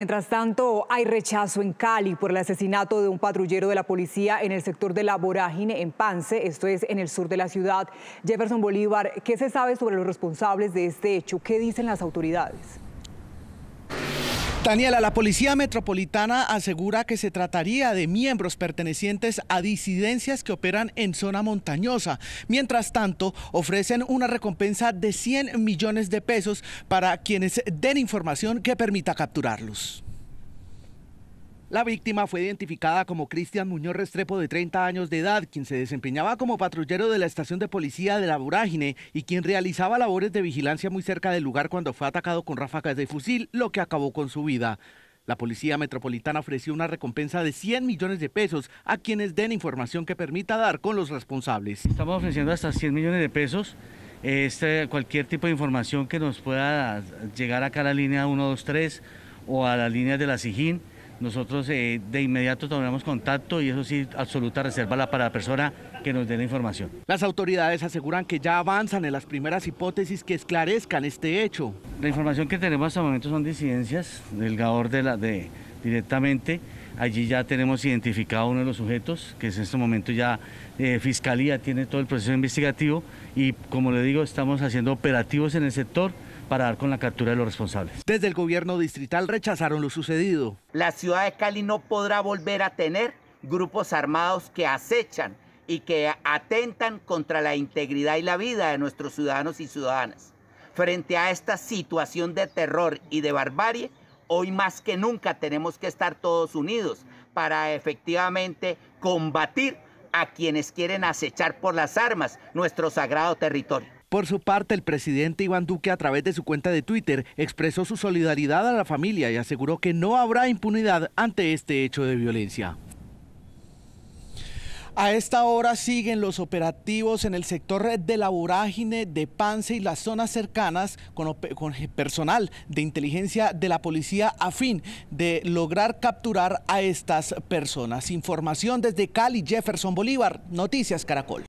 Mientras tanto, hay rechazo en Cali por el asesinato de un patrullero de la policía en el sector de la vorágine en Pance, esto es en el sur de la ciudad. Jefferson Bolívar, ¿qué se sabe sobre los responsables de este hecho? ¿Qué dicen las autoridades? Daniela, la Policía Metropolitana asegura que se trataría de miembros pertenecientes a disidencias que operan en zona montañosa. Mientras tanto, ofrecen una recompensa de 100 millones de pesos para quienes den información que permita capturarlos. La víctima fue identificada como Cristian Muñoz Restrepo de 30 años de edad, quien se desempeñaba como patrullero de la estación de policía de la Vorágine y quien realizaba labores de vigilancia muy cerca del lugar cuando fue atacado con ráfagas de fusil, lo que acabó con su vida. La Policía Metropolitana ofreció una recompensa de 100 millones de pesos a quienes den información que permita dar con los responsables. Estamos ofreciendo hasta 100 millones de pesos. Este, cualquier tipo de información que nos pueda llegar a la línea 123 o a la línea de la Sijín, nosotros eh, de inmediato tomamos contacto y eso sí, absoluta reserva para la persona que nos dé la información. Las autoridades aseguran que ya avanzan en las primeras hipótesis que esclarezcan este hecho. La información que tenemos hasta el momento son disidencias del de la, de, directamente. Allí ya tenemos identificado uno de los sujetos, que es en este momento ya eh, Fiscalía tiene todo el proceso investigativo y como le digo, estamos haciendo operativos en el sector para dar con la captura de los responsables. Desde el gobierno distrital rechazaron lo sucedido. La ciudad de Cali no podrá volver a tener grupos armados que acechan y que atentan contra la integridad y la vida de nuestros ciudadanos y ciudadanas. Frente a esta situación de terror y de barbarie, Hoy más que nunca tenemos que estar todos unidos para efectivamente combatir a quienes quieren acechar por las armas nuestro sagrado territorio. Por su parte, el presidente Iván Duque, a través de su cuenta de Twitter, expresó su solidaridad a la familia y aseguró que no habrá impunidad ante este hecho de violencia. A esta hora siguen los operativos en el sector de la vorágine de Pance y las zonas cercanas con, con, personal de inteligencia de la policía a fin de lograr capturar a estas personas. Información desde Cali, Jefferson Bolívar, Noticias Caracol.